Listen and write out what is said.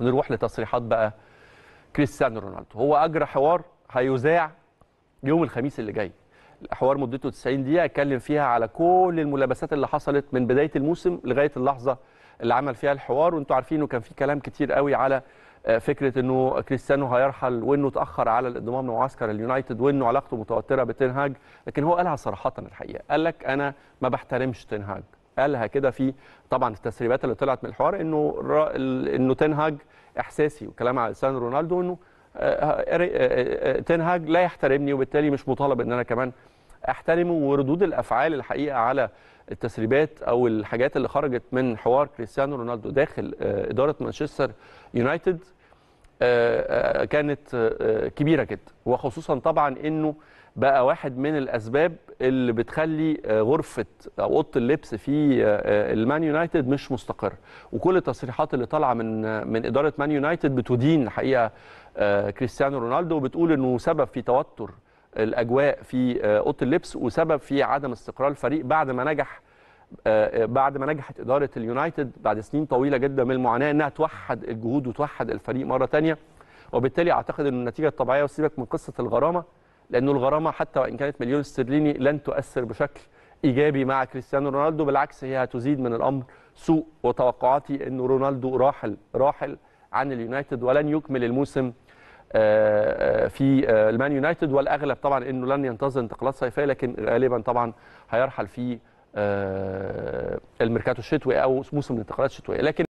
نروح لتصريحات بقى كريستيانو رونالدو هو اجرى حوار هيذاع يوم الخميس اللي جاي الحوار مدته 90 دقيقه اتكلم فيها على كل الملابسات اللي حصلت من بدايه الموسم لغايه اللحظه اللي عمل فيها الحوار وانتوا عارفين انه كان في كلام كتير قوي على آه، فكره انه كريستيانو هيرحل وانه اتاخر على الانضمام لمعسكر اليونايتد وانه علاقته متوتره بتنهاج لكن هو قالها صراحه الحقيقه قال لك انا ما بحترمش تنهاج قالها كده في طبعا التسريبات اللي طلعت من الحوار انه انه تنهج احساسي وكلام على لسان رونالدو انه آه، آه، آه، تنهج لا يحترمني وبالتالي مش مطالب ان انا كمان احترمه وردود الافعال الحقيقه على التسريبات او الحاجات اللي خرجت من حوار كريستيانو رونالدو داخل اداره مانشستر يونايتد آه، آه، كانت آه، كبيره جدا وخصوصا طبعا انه بقى واحد من الاسباب اللي بتخلي غرفه او اوضه اللبس في المان يونايتد مش مستقره وكل التصريحات اللي طالعه من من اداره مان يونايتد بتدين الحقيقه كريستيانو رونالدو وبتقول انه سبب في توتر الاجواء في اوضه اللبس وسبب في عدم استقرار الفريق بعد ما نجح آه، آه، بعد ما نجحت اداره اليونايتد بعد سنين طويله جدا من المعاناه انها توحد الجهود وتوحد الفريق مره ثانيه وبالتالي اعتقد ان النتيجه الطبيعيه وسيبك من قصه الغرامه لانه الغرامه حتى وان كانت مليون استرليني لن تؤثر بشكل ايجابي مع كريستيانو رونالدو بالعكس هي هتزيد من الامر سوء وتوقعاتي انه رونالدو راحل راحل عن اليونايتد ولن يكمل الموسم آه، في المان يونايتد والاغلب طبعا انه لن ينتظر انتقالات صيفيه لكن غالبا طبعا هيرحل في آه، الميركاتو الشتوي او موسم الانتقالات الشتويه لكن